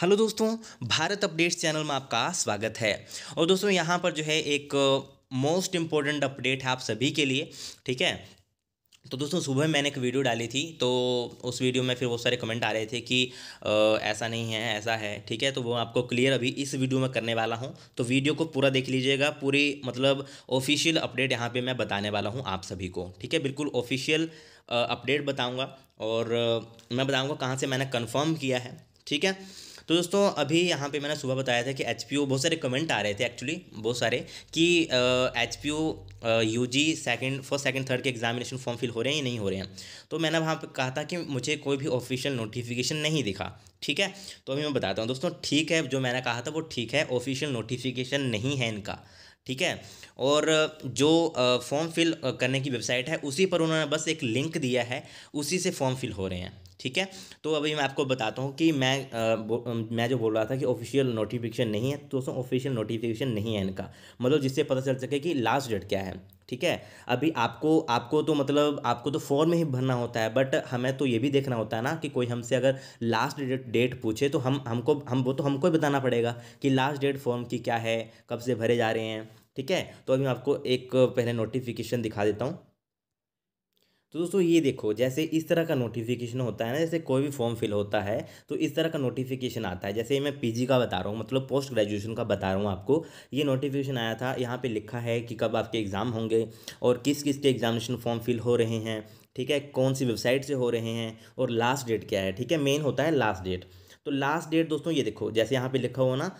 hello दोस्तों Bharat updates channel में आपका स्वागत है और दोस्तों यहाँ पर जो है एक मोस्ट इम्पोर्टेंट अपडेट है आप सभी के लिए ठीक है तो दोस्तों सुबह मैंने एक वीडियो डाली थी तो उस वीडियो में फिर बहुत सारे कमेंट आ रहे थे कि आ, ऐसा नहीं है ऐसा है ठीक है तो वो आपको क्लियर अभी इस वीडियो में करने वाला हूँ तो वीडियो को पूरा देख लीजिएगा पूरी मतलब ऑफिशियल अपडेट यहाँ पे मैं बताने वाला हूँ आप सभी को ठीक है बिल्कुल ऑफिशियल अपडेट बताऊँगा और मैं बताऊँगा कहाँ से मैंने कन्फर्म किया है ठीक है तो दोस्तों अभी यहाँ पे मैंने सुबह बताया था कि एच बहुत सारे कमेंट आ रहे थे एक्चुअली बहुत सारे कि H P O U G second first second third के एग्जामिनेशन फॉर्म फिल हो रहे हैं या नहीं हो रहे हैं तो मैंने वहाँ पर कहा था कि मुझे कोई भी ऑफिशियल नोटिफिकेशन नहीं दिखा ठीक है तो अभी मैं बताता हूँ दोस्तों ठीक है जो मैंने कहा था वो ठीक है ऑफिशियल नोटिफिकेशन नहीं है इनका ठीक है और जो फॉर्म फिल करने की वेबसाइट है उसी पर उन्होंने बस एक लिंक दिया है उसी से फॉर्म फिल हो रहे हैं ठीक है तो अभी मैं आपको बताता हूँ कि मैं आ, मैं जो बोल रहा था कि ऑफिशियल नोटिफिकेशन नहीं है तो दोस्तों ऑफिशियल नोटिफिकेशन नहीं है इनका मतलब जिससे पता चल सके कि लास्ट डेट क्या है ठीक है अभी आपको आपको तो मतलब आपको तो फॉर्म में ही भरना होता है बट हमें तो ये भी देखना होता है ना कि कोई हमसे अगर लास्ट डेट डेट पूछे तो हम हमको हम वो तो हमको ही बताना पड़ेगा कि लास्ट डेट फॉर्म की क्या है कब से भरे जा रहे हैं ठीक है तो अभी मैं आपको एक पहले नोटिफिकेशन दिखा देता हूँ तो दोस्तों ये देखो जैसे इस तरह का नोटिफिकेशन होता है ना जैसे कोई भी फॉर्म फिल होता है तो इस तरह का नोटिफिकेशन आता है जैसे मैं पीजी का बता रहा हूँ मतलब पोस्ट ग्रेजुएशन का बता रहा हूँ आपको ये नोटिफिकेशन आया था यहाँ पे लिखा है कि कब आपके एग्ज़ाम होंगे और किस किस के एग्जामिनेशन फॉर्म फिल हो रहे हैं ठीक है कौन सी वेबसाइट से हो रहे हैं और लास्ट डेट क्या है ठीक है मेन होता है लास्ट डेट तो लास्ट डेट दोस्तों ये देखो जैसे यहाँ पे लिखा हो ना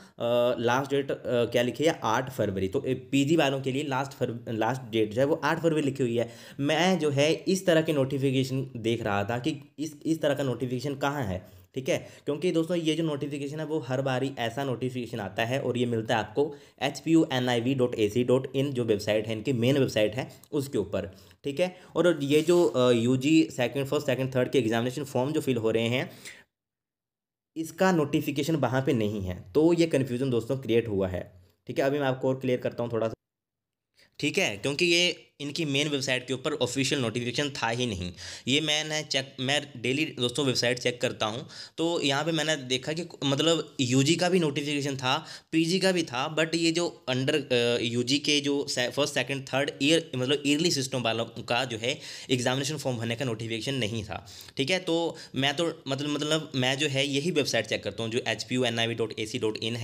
लास्ट डेट क्या लिखी है आठ फरवरी तो पीजी वालों के लिए लास्ट फर लास्ट डेट जो है वो आठ फरवरी लिखी हुई है मैं जो है इस तरह की नोटिफिकेशन देख रहा था कि इस इस तरह का नोटिफिकेशन कहाँ है ठीक है क्योंकि दोस्तों ये जो नोटिफिकेशन है वो हर बारी ऐसा नोटिफिकेशन आता है और ये मिलता है आपको H P U N I V dot A C dot in जो वेबसाइट है इनकी मेन वेबसाइट है उसके ऊपर ठीक है और ये जो U G second first second third के एग्जामिनेशन फॉर्म जो फिल हो रहे हैं इसका नोटिफिकेशन वहाँ पे नहीं है तो ये कन्फ्यूज़न दोस्तों क्रिएट हुआ है ठीक है अभी मैं आपको और क्लियर करता हूँ थोड़ा सा ठीक है क्योंकि ये इनकी मेन वेबसाइट के ऊपर ऑफिशियल नोटिफिकेशन था ही नहीं ये मैंने चेक मैं डेली दोस्तों वेबसाइट चेक करता हूँ तो यहाँ पे मैंने देखा कि मतलब यूजी का भी नोटिफिकेशन था पीजी का भी था बट ये जो अंडर यूजी के जो फर्स्ट सेकंड थर्ड ईयर मतलब ईयरली सिस्टम वालों का जो है एग्जामिनेशन फॉर्म भरने का नोटिफिकेशन नहीं था ठीक है तो मैं तो मतलब मतलब मैं जो है यही वेबसाइट चेक करता हूँ जो एच पी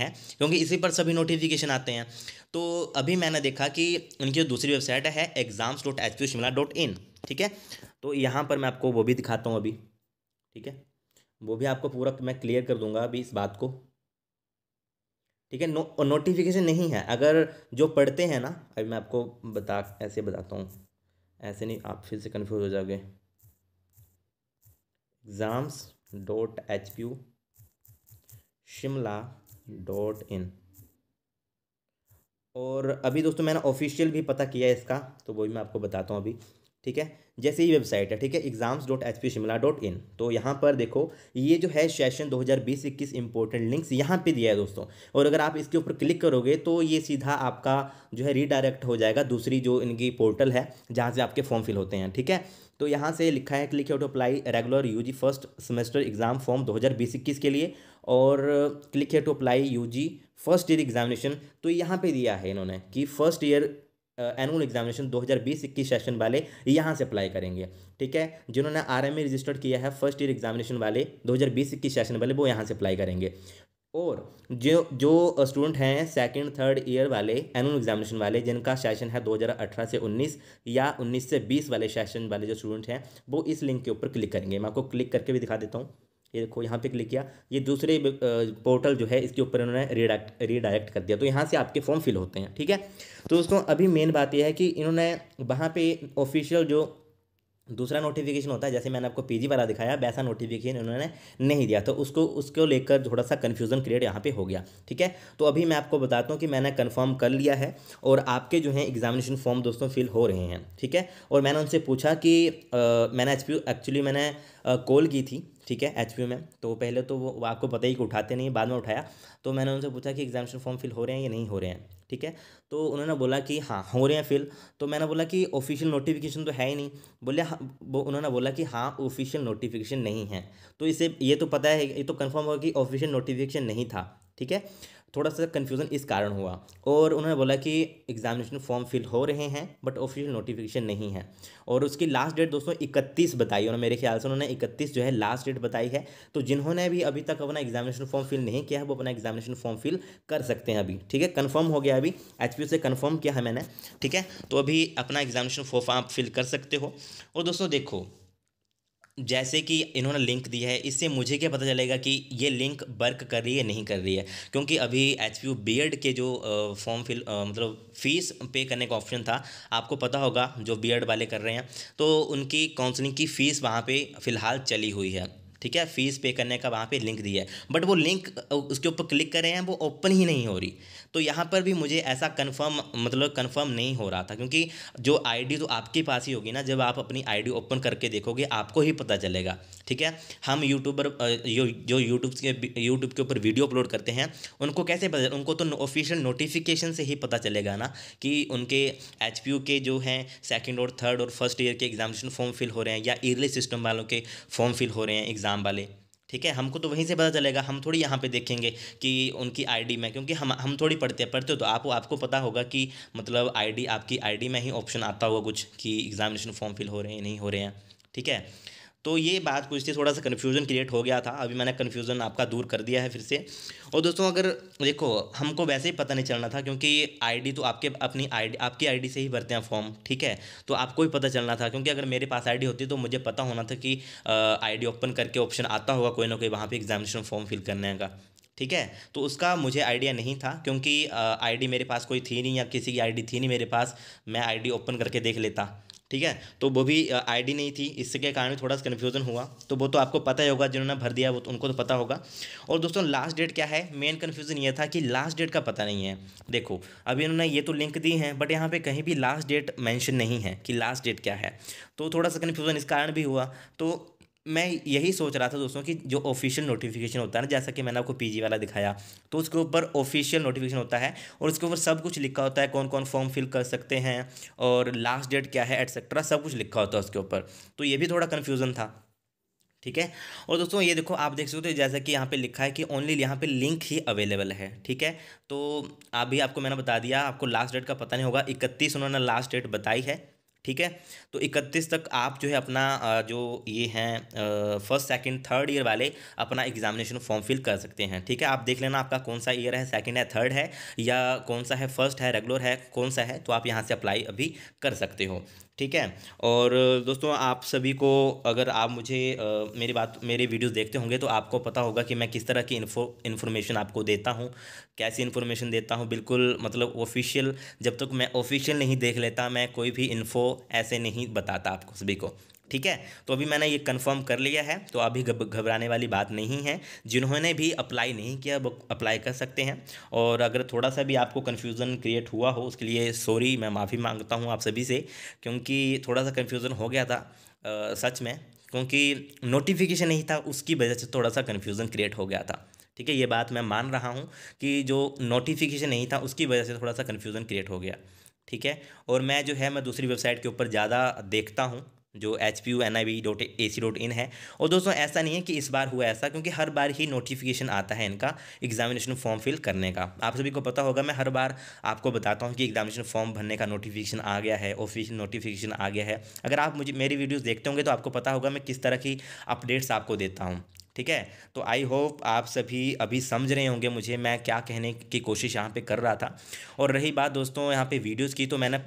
है क्योंकि इसी पर सभी नोटिफिकेशन आते हैं तो अभी मैंने देखा कि इनकी जो दूसरी वेबसाइट है exams dot H P Shimla dot in ठीक है तो यहाँ पर मैं आपको वो भी दिखाता हूँ अभी ठीक है वो भी आपको पूरा मैं क्लियर कर दूंगा अभी इस बात को ठीक है नो नोटिफिकेशन नहीं है अगर जो पढ़ते हैं ना अभी मैं आपको बता ऐसे बताता हूँ ऐसे नहीं आप फिर से कन्फ्यूज हो जाओगे exams dot H P U Shimla dot in और अभी दोस्तों मैंने ऑफिशियल भी पता किया है इसका तो वो भी मैं आपको बताता हूँ अभी ठीक है जैसे ही वेबसाइट है ठीक है exams dot H P Shimla dot in तो यहाँ पर देखो ये जो है सेशन 2020-21 इंपॉर्टेंट लिंक्स यहाँ पे दिया है दोस्तों और अगर आप इसके ऊपर क्लिक करोगे तो ये सीधा आपका जो है रीडायरेक्ट हो जाएगा दूसरी जो इनकी पोर्टल है जहाँ से आपके फॉर्म फिल होते हैं ठीक है तो यहाँ से लिखा है click to apply regular U first semester exam form दो के लिए और click to apply U first year examination तो यहाँ पे दिया है इन्होंने कि फर्स्ट ईयर एनुअल एग्जामिनेशन 2020 हज़ार सेशन वाले यहाँ से अप्लाई करेंगे ठीक है जिन्होंने आरएमए रजिस्टर्ड किया है फर्स्ट ईयर एग्जामिनेशन वाले 2020 हज़ार सेशन वाले वो यहाँ से अप्लाई करेंगे और जो जो स्टूडेंट हैं सेकंड थर्ड ईयर वाले एनुअल एग्जामिनेशन वाले जिनका सेशन है 2018 से 19 या 19 से 20 वाले सेशन वाले जो स्टूडेंट हैं वो इस लिंक के ऊपर क्लिक करेंगे मैं आपको क्लिक करके भी दिखा देता हूँ ये देखो यहाँ पे क्लिक किया ये दूसरे पोर्टल जो है इसके ऊपर इन्होंने रिडायक्ट रिडायरेक्ट कर दिया तो यहाँ से आपके फॉर्म फिल होते हैं ठीक है तो दोस्तों अभी मेन बात यह है कि इन्होंने वहाँ पे ऑफिशियल जो दूसरा नोटिफिकेशन होता है जैसे मैंने आपको पीजी वाला दिखाया वैसा नोटिफिकेशन इन्होंने नहीं दिया तो उसको उसको लेकर थोड़ा सा कन्फ्यूजन क्रिएट यहाँ पे हो गया ठीक है तो अभी मैं आपको बताता हूँ कि मैंने कंफर्म कर लिया है और आपके जो है एग्जामिनेशन फॉर्म दोस्तों फिल हो रहे हैं ठीक है और मैंने उनसे पूछा कि आ, मैंने एक्चुअली मैंने कॉल की थी ठीक है एच में तो पहले तो वो आपको पता ही कि उठाते नहीं बाद में उठाया तो मैंने उनसे पूछा कि एग्जामेशन फॉर्म फिल हो रहे हैं या नहीं हो रहे हैं ठीक है तो उन्होंने बोला कि हाँ हो रहे हैं फिल तो मैंने बोला कि ऑफिशियल नोटिफिकेशन तो है ही नहीं बोले हाँ वो उन्होंने बोला कि हाँ ऑफिशियल नोटिफिकेशन नहीं है तो इसे ये तो पता है ये तो कन्फर्म होगा कि ऑफिशियल नोटिफिकेशन नहीं था ठीक है थोड़ा सा कन्फ्यूज़न इस कारण हुआ और उन्होंने बोला कि एग्जामिनेशन फॉर्म फिल हो रहे हैं बट ऑफिशियल नोटिफिकेशन नहीं है और उसकी लास्ट डेट दोस्तों इकतीस बताई उन्होंने मेरे ख्याल से उन्होंने इकतीस जो है लास्ट डेट बताई है तो जिन्होंने भी अभी तक अपना एग्जामिनेशन फॉर्म फिल नहीं किया है वो अपना एग्जामिनेशन फॉर्म फिल कर सकते हैं अभी ठीक है कन्फर्म हो गया अभी एच से कन्फर्म किया है मैंने ठीक है तो अभी अपना एग्जामिनेशन फॉर्म आप फिल कर सकते हो और दोस्तों देखो जैसे कि इन्होंने लिंक दिया है इससे मुझे क्या पता चलेगा कि ये लिंक वर्क कर रही है नहीं कर रही है क्योंकि अभी एच पी यू एड के जो फॉर्म फिल मतलब फ़ीस पे करने का ऑप्शन था आपको पता होगा जो एड वाले कर रहे हैं तो उनकी काउंसलिंग की फ़ीस वहाँ पे फ़िलहाल चली हुई है ठीक है फीस पे करने का वहाँ पे लिंक दिया है बट वो लिंक उसके ऊपर क्लिक कर रहे हैं वो ओपन ही नहीं हो रही तो यहाँ पर भी मुझे ऐसा कंफर्म मतलब कंफर्म नहीं हो रहा था क्योंकि जो आईडी तो आपके पास ही होगी ना जब आप अपनी आईडी ओपन करके देखोगे आपको ही पता चलेगा ठीक है हम यूट्यूबर जो यूट्यूब के यूट्यूब के ऊपर वीडियो अपलोड करते हैं उनको कैसे पता उनको तो ऑफिशियल नोटिफिकेशन से ही पता चलेगा ना कि उनके एच के जो हैं सेकेंड और थर्ड और फर्स्ट ईयर के एग्जामिनेशन फॉर्म फिल हो रहे हैं या ईयरली सिस्टम वालों के फॉर्म फिल हो रहे हैं एग्जाम एग्ज़ाम वाले ठीक है हमको तो वहीं से पता चलेगा हम थोड़ी यहाँ पे देखेंगे कि उनकी आईडी में क्योंकि हम हम थोड़ी पढ़ते हैं पढ़ते हो तो आप आपको पता होगा कि मतलब आईडी आपकी आईडी में ही ऑप्शन आता होगा कुछ कि एग्ज़ामिनेशन फॉर्म फिल हो रहे हैं नहीं हो रहे हैं ठीक है तो ये बात कुछ थी थोड़ा सा कन्फ्यूजन क्रिएट हो गया था अभी मैंने कन्फ्यूजन आपका दूर कर दिया है फिर से और दोस्तों अगर देखो हमको वैसे ही पता नहीं चलना था क्योंकि आईडी तो आपके अपनी आईडी आपकी आईडी से ही भरते हैं फॉर्म ठीक है तो आपको ही पता चलना था क्योंकि अगर मेरे पास आईडी होती तो मुझे पता होना था कि डी ओपन करके ऑप्शन आता होगा कोई ना कोई वहाँ पर एग्जामिनेशन फॉर्म फिल करने का ठीक है तो उसका मुझे आइडिया नहीं था क्योंकि आईडी मेरे पास कोई थी नहीं या किसी की आईडी थी नहीं मेरे पास मैं आईडी ओपन करके देख लेता ठीक है तो वो भी आईडी नहीं थी इसके कारण भी थोड़ा सा कन्फ्यूजन हुआ तो वो तो आपको पता ही होगा जिन्होंने भर दिया वो तो उनको तो पता होगा और दोस्तों लास्ट डेट क्या है मेन कन्फ्यूजन ये था कि लास्ट डेट का पता नहीं है देखो अभी इन्होंने ये तो लिंक दी है बट यहाँ पर कहीं भी लास्ट डेट मैंशन नहीं है कि लास्ट डेट क्या है तो थोड़ा सा कन्फ्यूज़न इस कारण भी हुआ तो मैं यही सोच रहा था दोस्तों कि जो ऑफिशियल नोटिफिकेशन होता है ना जैसा कि मैंने आपको पीजी वाला दिखाया तो उसके ऊपर ऑफिशियल नोटिफिकेशन होता है और उसके ऊपर सब कुछ लिखा होता है कौन कौन फॉर्म फिल कर सकते हैं और लास्ट डेट क्या है एटसेट्रा सब कुछ लिखा होता है उसके ऊपर तो ये भी थोड़ा कन्फ्यूज़न था ठीक है और दोस्तों ये देखो आप देख सकते हो जैसा कि यहाँ पे लिखा है कि ओनली यहाँ पे लिंक ही अवेलेबल है ठीक है तो अभी आपको मैंने बता दिया आपको लास्ट डेट का पता नहीं होगा इकतीस उन्होंने लास्ट डेट बताई है ठीक है तो इकतीस तक आप जो है अपना जो ये हैं फर्स्ट सेकंड थर्ड ईयर वाले अपना एग्जामिनेशन फॉर्म फिल कर सकते हैं ठीक है आप देख लेना आपका कौन सा ईयर है सेकंड है थर्ड है या कौन सा है फर्स्ट है रेगुलर है कौन सा है तो आप यहाँ से अप्लाई अभी कर सकते हो ठीक है और दोस्तों आप सभी को अगर आप मुझे आ, मेरी बात मेरे वीडियोस देखते होंगे तो आपको पता होगा कि मैं किस तरह की इन्फो इन्फॉर्मेशन आपको देता हूँ कैसी इन्फॉर्मेशन देता हूँ बिल्कुल मतलब ऑफिशियल जब तक मैं ऑफिशियल नहीं देख लेता मैं कोई भी इन्फो ऐसे नहीं बताता आपको सभी को ठीक है तो अभी मैंने ये कंफर्म कर लिया है तो अभी घबराने वाली बात नहीं है जिन्होंने भी अप्लाई नहीं किया वो अप्लाई कर सकते हैं और अगर थोड़ा सा भी आपको कन्फ्यूज़न क्रिएट हुआ हो उसके लिए सॉरी मैं माफ़ी मांगता हूँ आप सभी से क्योंकि थोड़ा सा कन्फ्यूज़न हो गया था आ, सच में क्योंकि नोटिफिकेशन नहीं था उसकी वजह से थोड़ा सा कन्फ्यूज़न क्रिएट हो गया था ठीक है ये बात मैं मान रहा हूँ कि जो नोटिफिकेशन नहीं था उसकी वजह से थोड़ा सा कन्फ्यूज़न क्रिएट हो गया ठीक है और मैं जो है मैं दूसरी वेबसाइट के ऊपर ज़्यादा देखता हूँ जो H P U N I B dot A C dot in है और दोस्तों ऐसा नहीं है कि इस बार हुआ ऐसा क्योंकि हर बार ही नोटिफिकेशन आता है इनका एग्जामिनेशन फॉर्म फिल करने का आप सभी को पता होगा मैं हर बार आपको बताता हूँ कि एग्जामिनेशन फॉर्म भरने का नोटिफिकेशन आ गया है ऑफिशियल नोटिफिकेशन आ गया है अगर आप मुझे मेरी वीडियोज़ देखते होंगे तो आपको पता होगा मैं किस तरह की अपडेट्स आपको देता हूँ ठीक है तो आई होप आप सभी अभी समझ रहे होंगे मुझे मैं क्या कहने की कोशिश यहाँ पे कर रहा था और रही बात दोस्तों यहाँ पे वीडियोस की तो मैंने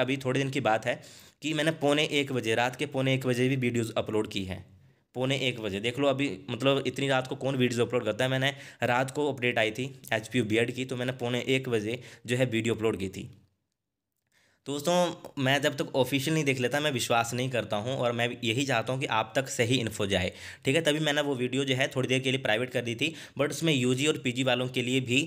अभी थोड़े दिन की बात है कि मैंने पौने एक बजे रात के पौने एक बजे भी वीडियोस अपलोड की हैं पौने एक बजे देख लो अभी मतलब इतनी रात को कौन वीडियोज़ अपलोड करता है मैंने रात को अपडेट आई थी एच पी की तो मैंने पौने एक बजे जो है वीडियो अपलोड की थी दोस्तों मैं जब तक ऑफिशियल नहीं देख लेता मैं विश्वास नहीं करता हूं और मैं यही चाहता हूं कि आप तक सही इन्फो जाए ठीक है तभी मैंने वो वीडियो जो है थोड़ी देर के लिए प्राइवेट कर दी थी बट उसमें यूजी और पीजी वालों के लिए भी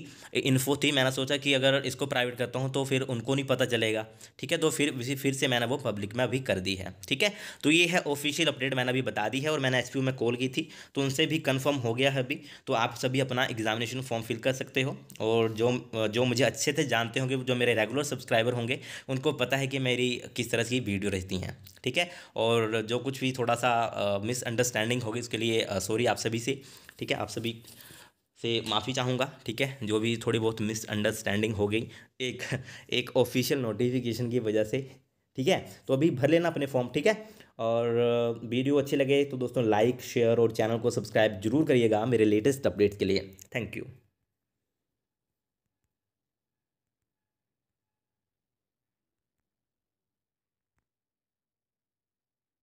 इन्फो थी मैंने सोचा कि अगर इसको प्राइवेट करता हूँ तो फिर उनको नहीं पता चलेगा ठीक है तो फिर फिर से मैंने वो पब्लिक में अभी कर दी है ठीक है तो ये है ऑफिशियल अपडेट मैंने अभी बता दी है और मैंने एस में कॉल की थी तो उनसे भी कन्फर्म हो गया है अभी तो आप सभी अपना एग्जामिनेशन फॉर्म फिल कर सकते हो और जो जो मुझे अच्छे से जानते होंगे जो मेरे रेगुलर सब्सक्राइबर होंगे उनको पता है कि मेरी किस तरह की वीडियो रहती हैं ठीक है और जो कुछ भी थोड़ा सा मिसअंडरस्टैंडिंग होगी उसके लिए सॉरी आप सभी से ठीक है आप सभी से माफ़ी चाहूँगा ठीक है जो भी थोड़ी बहुत मिसअंडरस्टैंडिंग हो गई एक एक ऑफिशियल नोटिफिकेशन की वजह से ठीक है तो अभी भर लेना अपने फॉर्म ठीक है और वीडियो अच्छी लगे तो दोस्तों लाइक शेयर और चैनल को सब्सक्राइब जरूर करिएगा मेरे लेटेस्ट अपडेट्स के लिए थैंक यू